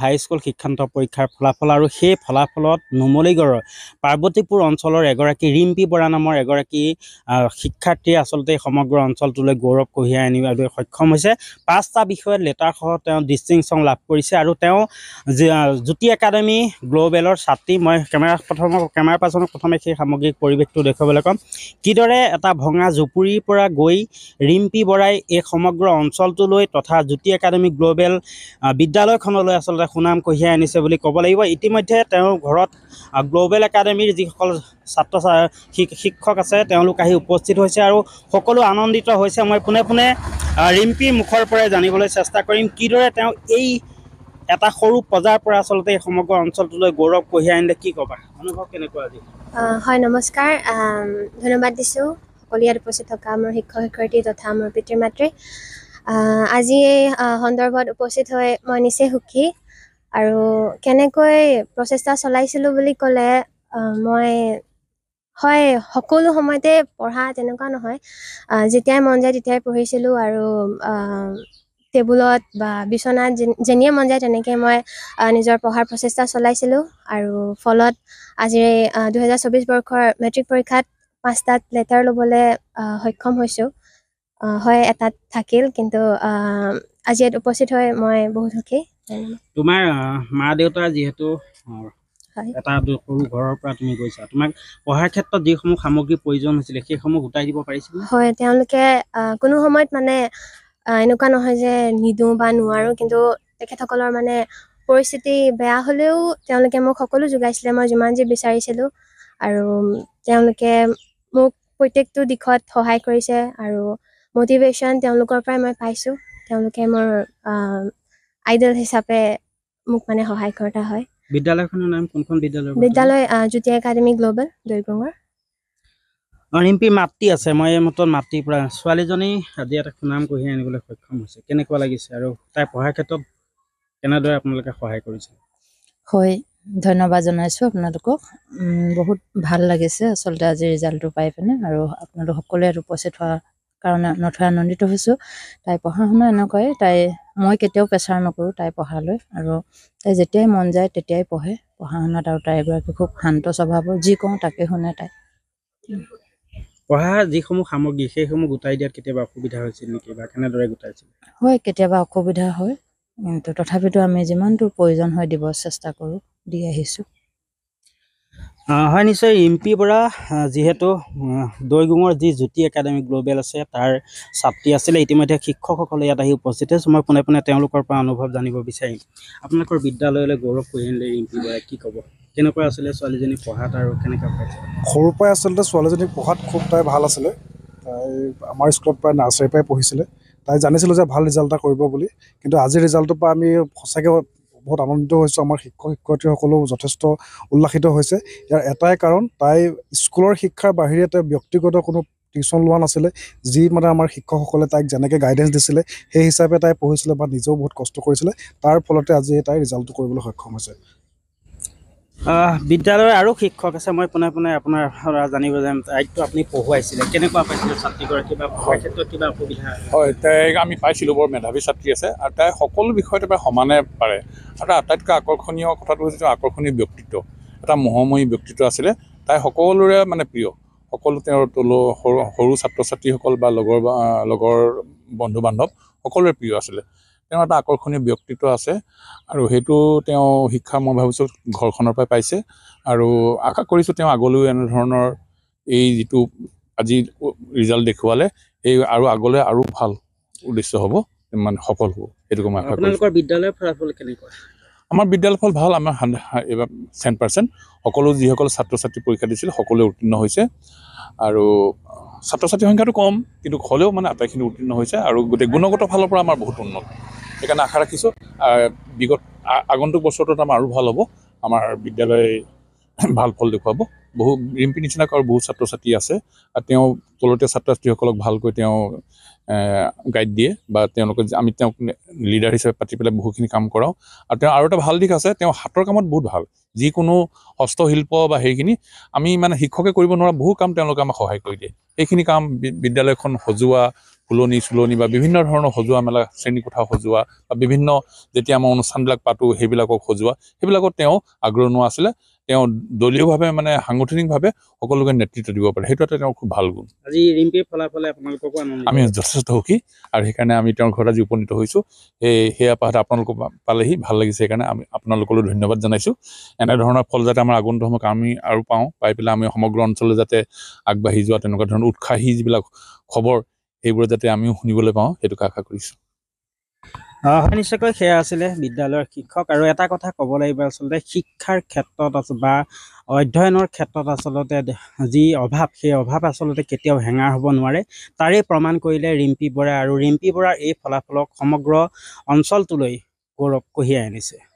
হাই school শিক্ষান্ত পৰীক্ষাৰ ফলাফল আৰু সেই ফলাফলত নুমলীগড়ৰ পাৰ্বতীপুৰ অঞ্চলৰ এগৰাকী ৰিম্পী বৰা নামৰ এগৰাকী শিক্ষাৰ্থীয়ে আচলতে সমগ্ৰ অঞ্চলটোলৈ গৌৰৱ কঢ়িয়াই আনিবলৈ সক্ষম হৈছে পাঁচটা বিষয়ত লেটাৰসহ তেওঁ ডিষ্টিংশ্যন লাভ কৰিছে আৰু তেওঁ জ্যোতি একাডেমী গ্ল'বেলৰ ছাত্ৰী মই কেমেৰা প্ৰথম কেমেৰা পাৰ্চনক প্ৰথমে সেই সামগ্ৰিক পৰিৱেশটো দেখুৱাবলৈ ক'ম কিদৰে এটা ভঙা জুপুৰীৰ পৰা গৈ ৰিম্পী বৰাই এই সমগ্ৰ অঞ্চলটোলৈ তথা জ্যোতি একাডেমী গ্ল'বেল বিদ্যালয়খনলৈ আচলতে আচলতে সুনাম কঢ়িয়াই আনিছে বুলি ক'ব লাগিব ইতিমধ্যে তেওঁ ঘৰত গ্ল'বেল একাডেমিৰ যিসকল ছাত্ৰ শিক্ষক আছে তেওঁলোক আহি উপস্থিত হৈছে আৰু সকলো আনন্দিত হৈছে মই পোনে পোনে ৰিম্পীৰ মুখৰ পৰাই জানিবলৈ চেষ্টা কৰিম কিদৰে তেওঁ এই এটা সৰু প্ৰজাৰ পৰা আচলতে সমগ্ৰ অঞ্চলটোলৈ গৌৰৱ কঢ়িয়াই আনিলে কি ক'বা অনুভৱ কেনেকুৱা আজি হয় নমস্কাৰ ধন্যবাদ দিছোঁ সকলো ইয়াত উপস্থিত থকা মোৰ শিক্ষক শিক্ষয়িত্ৰী তথা মোৰ পিতৃ মাতৃ আজি এই সন্দৰ্ভত উপস্থিত হৈ মই নিচেই সুখী আৰু কেনেকৈ প্ৰচেষ্টা চলাইছিলোঁ বুলি ক'লে মই হয় সকলো সময়তে পঢ়া তেনেকুৱা নহয় যেতিয়াই মন যায় তেতিয়াই পঢ়িছিলোঁ আৰু টেবুলত বা বিচনাত যেনিয়ে মন যায় তেনেকৈ মই নিজৰ পঢ়াৰ প্ৰচেষ্টা চলাইছিলোঁ আৰু ফলত আজিৰে দুহেজাৰ চৌবিছ বৰ্ষৰ মেট্ৰিক পৰীক্ষাত পাঁচটাত লেটাৰ ল'বলৈ সক্ষম হৈছোঁ হয় এটাত থাকিল কিন্তু আজি ইয়াত উপস্থিত হৈ মই বহুত সুখী তোমাৰ মা দেউতা যিহেতু এটা সৰু ঘৰৰ পৰা তুমি গৈছা তোমাক পঢ়াৰ ক্ষেত্ৰত যিসমূহ সামগ্ৰী প্ৰয়োজন হৈছিলে সেইসমূহ গোটাই দিব পাৰিছিলে হয় তেওঁলোকে কোনো সময়ত মানে এনেকুৱা নহয় যে নিদো বা নোৱাৰোঁ কিন্তু তেখেতসকলৰ মানে পৰিস্থিতি বেয়া হ'লেও তেওঁলোকে মোক সকলো যোগাইছিলে মই যিমান যি বিচাৰিছিলোঁ আৰু তেওঁলোকে মোক প্ৰত্যেকটো দিশত সহায় কৰিছে আৰু মটিভেশ্যন তেওঁলোকৰ পৰাই মই পাইছোঁ তেওঁলোকে মোৰ আইডল হিচাপে মোক মানে সহায় কৰা হয় বিদ্যালয়খনৰ নাম কোনখন বিদ্যালয় বিদ্যালয় জ্যোতি একাডেমি গ্লোবেল দৈগুঙৰ অলিম্পিৰ মাতৃ আছে মই এই মতন মাতৃৰ পৰা ছোৱালীজনী আজি এটা সুনাম কঢ়িয়াই আনিবলৈ সক্ষম হৈছে কেনেকুৱা লাগিছে আৰু তাই পঢ়াৰ ক্ষেত্ৰত কেনেদৰে আপোনালোকে সহায় কৰিছে হয় ধন্যবাদ জনাইছোঁ আপোনালোকক বহুত ভাল লাগিছে আচলতে আজি ৰিজাল্টটো পাই পিনে আৰু আপোনালোক সকলোৱে উপস্থিত হোৱাৰ কাৰণে নথৈ আনন্দিত হৈছোঁ তাই পঢ়া শুনা এনেকুৱাই তাই মই কেতিয়াও প্ৰেচাৰ নকৰোঁ তাই পঢ়ালৈ আৰু তাই যেতিয়াই মন যায় তেতিয়াই পঢ়ে পঢ়া শুনাত আৰু তাই এগৰাকী খুব শান্ত স্বভাৱৰ যি কওঁ তাকে শুনে তাই পঢ়া যিসমূহ সামগ্ৰী সেইসমূহ গোটাই দিয়াত কেতিয়াবা অসুবিধা হৈছিল নেকি বা কেনেদৰে গোটাইছিল হয় কেতিয়াবা অসুবিধা হয় কিন্তু তথাপিতো আমি যিমানটো প্ৰয়োজন হয় দিব চেষ্টা কৰোঁ দি আহিছোঁ হয় নিশ্চয় ৰিম্পী বৰা যিহেতু দৈগুঙৰ যি জ্যোতি একাডেমি গ্ল'বেল আছে তাৰ ছাত্ৰী আছিলে ইতিমধ্যে শিক্ষকসকলে ইয়াত আহি উপস্থিত হৈছে মই পোনে পোনে তেওঁলোকৰ পৰা অনুভৱ জানিব বিচাৰিম আপোনালোকৰ বিদ্যালয়লৈ গৌৰৱ কৰি কঢ়িয়ালে ৰিম্পী বৰাই কি ক'ব কেনেকুৱা আছিলে ছোৱালীজনীক পঢ়াত আৰু কেনেকুৱা পাইছে সৰুৰ পৰাই আচলতে ছোৱালীজনীক পঢ়াত খুব তাই ভাল আছিলে তাই আমাৰ স্কুলত প্ৰায় নাৰ্চাৰীৰ পৰাই পঢ়িছিলে তাই জানিছিলোঁ যে ভাল ৰিজাল্ট এটা কৰিব বুলি কিন্তু আজিৰ ৰিজাল্টৰ পৰা আমি সঁচাকৈ বহুত আনন্দিত হৈছোঁ আমাৰ শিক্ষক শিক্ষয়িত্ৰীসকলেও যথেষ্ট উল্লাসিত হৈছে ইয়াৰ এটাই কাৰণ তাই স্কুলৰ শিক্ষাৰ বাহিৰে তাই ব্যক্তিগত কোনো টিউশ্যন লোৱা নাছিলে যি মানে আমাৰ শিক্ষকসকলে তাইক যেনেকৈ গাইডেঞ্চ দিছিলে সেই হিচাপে তাই পঢ়িছিলে বা নিজেও বহুত কষ্ট কৰিছিলে তাৰ ফলতে আজি তাই ৰিজাল্টটো কৰিবলৈ সক্ষম হৈছে বিদ্যালয়ৰ আৰু শিক্ষক আছে মই পোনে পোনে আপোনাৰ জানিব যাম আইটো আপুনি পঢ়ুৱাইছিলে কেনেকুৱা পাইছিলে ছাত্ৰীগৰাকী বা ক্ষেত্ৰত কিবা অসুবিধা আমি পাইছিলোঁ বৰ মেধাৱী ছাত্ৰী আছে আৰু তাই সকলো বিষয়তে প্ৰায় সমানে পাৰে আৰু আটাইতকৈ আকৰ্ষণীয় কথাটো হৈছে আকৰ্ষণীয় ব্যক্তিত্ব এটা মহামহী ব্যক্তিত্ব আছিলে তাই সকলোৰে মানে প্ৰিয় সকলো তেওঁৰ তল সৰু সৰু ছাত্ৰ ছাত্ৰীসকল বা লগৰ লগৰ বন্ধু বান্ধৱ সকলোৰে প্ৰিয় আছিলে তেওঁ এটা আকৰ্ষণীয় ব্যক্তিত্ব আছে আৰু সেইটো তেওঁ শিক্ষা মই ভাবিছোঁ ঘৰখনৰ পৰাই পাইছে আৰু আশা কৰিছোঁ তেওঁ আগলৈও এনেধৰণৰ এই যিটো আজি ৰিজাল্ট দেখুৱালে সেই আৰু আগলৈ আৰু ভাল উদ্দেশ্য হ'ব মানে সফল হ'ব সেইটোকে মই আশা কৰিছোঁ বিদ্যালয়ৰ ফলাফল কেনেকুৱা আমাৰ বিদ্যালয় ফল ভাল আমাৰ এইবাৰ চেন পাৰ্চেণ্ট সকলো যিসকল ছাত্ৰ ছাত্ৰী পৰীক্ষা দিছিল সকলোৱে উত্তীৰ্ণ হৈছে আৰু ছাত্ৰ ছাত্ৰীৰ সংখ্যাটো কম কিন্তু হ'লেও মানে আটাইখিনি উত্তীৰ্ণ হৈছে আৰু গোটেই গুণগত ফালৰ পৰা আমাৰ বহুত উন্নত সেইকাৰণে আশা ৰাখিছোঁ বিগত আগন্তুক বছৰটোত আমাৰ আৰু ভাল হ'ব আমাৰ বিদ্যালয় ভাল ফল দেখুৱাব বহু ৰিম্পী নিচিনাক আৰু বহুত ছাত্ৰ ছাত্ৰী আছে আৰু তেওঁ তলতীয়া ছাত্ৰ ছাত্ৰীসকলক ভালকৈ তেওঁ গাইড দিয়ে বা তেওঁলোকে আমি তেওঁক লিডাৰ হিচাপে পাতি পেলাই বহুখিনি কাম কৰাওঁ আৰু তেওঁ আৰু এটা ভাল দিশ আছে তেওঁ হাতৰ কামত বহুত ভাল যিকোনো হস্তশিল্প বা সেইখিনি আমি মানে শিক্ষকে কৰিব নোৱাৰা বহু কাম তেওঁলোকে আমাক সহায় কৰি দিয়ে সেইখিনি কাম বিদ্যালয়খন সজোৱা ফুলনি চুলনি বা বিভিন্ন ধৰণৰ সজোৱা মেলা শ্ৰেণীকোঠা সজোৱা বা বিভিন্ন যেতিয়া আমাৰ অনুষ্ঠানবিলাক পাতোঁ সেইবিলাকক সজোৱা সেইবিলাকত তেওঁ আগ্ৰণুৱা আছিলে তেওঁ দলীয়ভাৱে মানে সাংগঠনিকভাৱে সকলোকে নেতৃত্ব দিব পাৰে সেইটো এটা তেওঁৰ খুব ভাল গুণ আজি ৰিম্পীৰ ফলাফলে আপোনালোককো আমি যথেষ্ট সুখী আৰু সেইকাৰণে আমি তেওঁৰ ঘৰত আজি উপনীত হৈছোঁ সেই সেয়া পাহাত আপোনালোকক পালেহি ভাল লাগিছে সেইকাৰণে আমি আপোনালোকলৈ ধন্যবাদ জনাইছোঁ এনেধৰণৰ ফল যাতে আমাৰ আগন্ত সময়ক আমি আৰু পাওঁ পাই পেলাই আমি সমগ্ৰ অঞ্চললৈ যাতে আগবাঢ়ি যোৱা তেনেকুৱা ধৰণৰ উৎসাহী যিবিলাক খবৰ এইবোৰ যাতে আমিও শুনিবলৈ পাওঁ সেইটোকে আশা কৰিছোঁ হয় নিশ্চয়কৈ সেয়া আছিলে বিদ্যালয়ৰ শিক্ষক আৰু এটা কথা ক'ব লাগিব আচলতে শিক্ষাৰ ক্ষেত্ৰত বা অধ্যয়নৰ ক্ষেত্ৰত আচলতে যি অভাৱ সেই অভাৱ আচলতে কেতিয়াও হেঙাৰ হ'ব নোৱাৰে তাৰেই প্ৰমাণ কৰিলে ৰিম্পী বৰা আৰু ৰিম্পী বৰাৰ এই ফলাফলক সমগ্ৰ অঞ্চলটোলৈ গৌৰৱ কঢ়িয়াই আনিছে